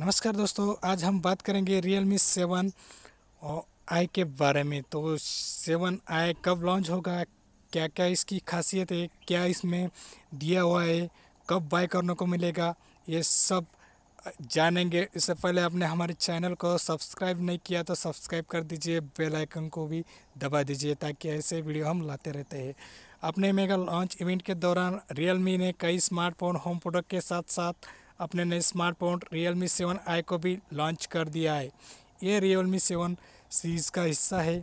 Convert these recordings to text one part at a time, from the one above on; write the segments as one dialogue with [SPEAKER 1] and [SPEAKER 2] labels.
[SPEAKER 1] नमस्कार दोस्तों आज हम बात करेंगे रियल मी सेवन आई के बारे में तो सेवन आई कब लॉन्च होगा क्या क्या इसकी खासियत है क्या इसमें दिया हुआ है कब बाय करने को मिलेगा ये सब जानेंगे इससे पहले आपने हमारे चैनल को सब्सक्राइब नहीं किया तो सब्सक्राइब कर दीजिए बेल आइकन को भी दबा दीजिए ताकि ऐसे वीडियो हम लाते रहते हैं अपने मेगा लॉन्च इवेंट के दौरान रियल ने कई स्मार्टफोन होम प्रोडक्ट के साथ साथ अपने नए smartphone Realme seven I को भी लॉन्च कर दिया है ये रियल मी सेवन सीरीज़ का हिस्सा है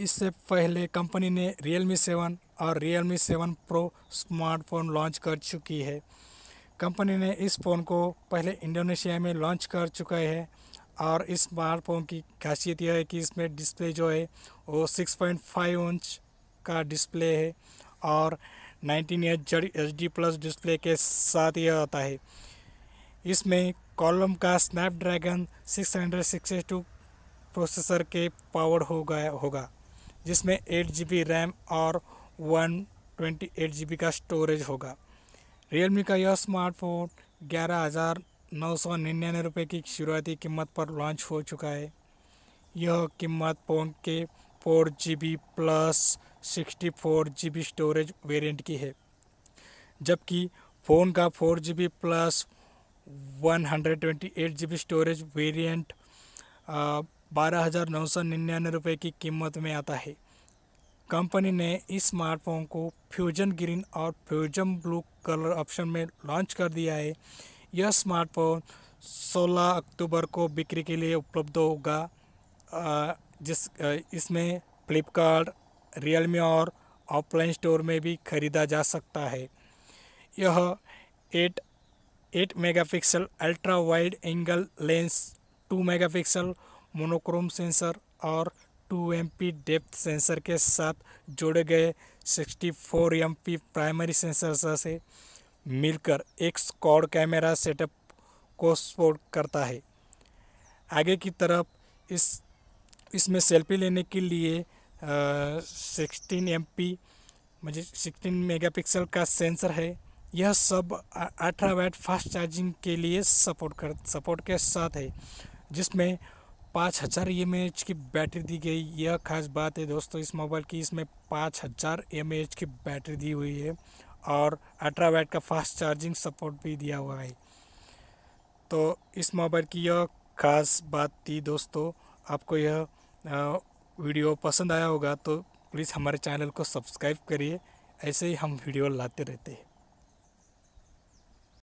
[SPEAKER 1] इससे पहले कंपनी ने रियल मी सेवन और Realme seven pro smartphone launch कर चुकी है कंपनी ने इस फ़ोन को पहले इंडोनेशिया में लॉन्च कर चुका है और इस स्मार्टफोन की खासियत यह है कि इसमें डिस्प्ले जो है वो 6.5 इंच का डिस्प्ले है और nineteen H H D plus display के साथ यह आता है इसमें कॉलम का स्नैपड्रैगन 662 प्रोसेसर के पावर हो गया होगा जिसमें एट जी रैम और वन ट्वेंटी एट जी का स्टोरेज होगा रियलमी का यह स्मार्टफोन ग्यारह हज़ार नौ सौ निन्यानवे रुपये की शुरुआती कीमत पर लॉन्च हो चुका है यह कीमत फ़ोन के four G B plus sixty four G B storage variant की है जबकि फ़ोन का four G B plus one hundred twenty eight G B storage variant बारह हज़ार नौ सौ निन्यानवे रुपये की कीमत में आता है कंपनी ने इस स्मार्टफोन को फ्यूजन ग्रीन और फ्यूजन ब्लू कलर ऑप्शन में लॉन्च कर दिया है यह स्मार्टफोन 16 अक्टूबर को बिक्री के लिए उपलब्ध होगा जिस इसमें फ्लिपकार्ट रियल और ऑफलाइन स्टोर में भी खरीदा जा सकता है यह eight eight megapixel ultra wide angle lens two megapixel monochrome sensor और two M P depth sensor के साथ जोड़े गए sixty four M P primary sensor से मिलकर एक स्कॉड कैमरा सेटअप को सपोर्ट करता है आगे की तरफ इस इसमें सेल्फी लेने के लिए सिक्सटीन एम पी मुझे सिक्सटीन पिक्सल का सेंसर है यह सब अठारह वैट फास्ट चार्जिंग के लिए सपोर्ट कर सपोर्ट के साथ है जिसमें पाँच हज़ार एम एच की बैटरी दी गई यह खास बात है दोस्तों इस मोबाइल की इसमें पाँच हज़ार एम एच की बैटरी दी हुई है और अठारह वैट का फास्ट चार्जिंग सपोर्ट भी दिया हुआ है तो इस मोबाइल की यह खास बात थी दोस्तों आपको यह वीडियो पसंद आया होगा तो प्लीज़ हमारे चैनल को सब्सक्राइब करिए ऐसे ही हम वीडियो लाते रहते हैं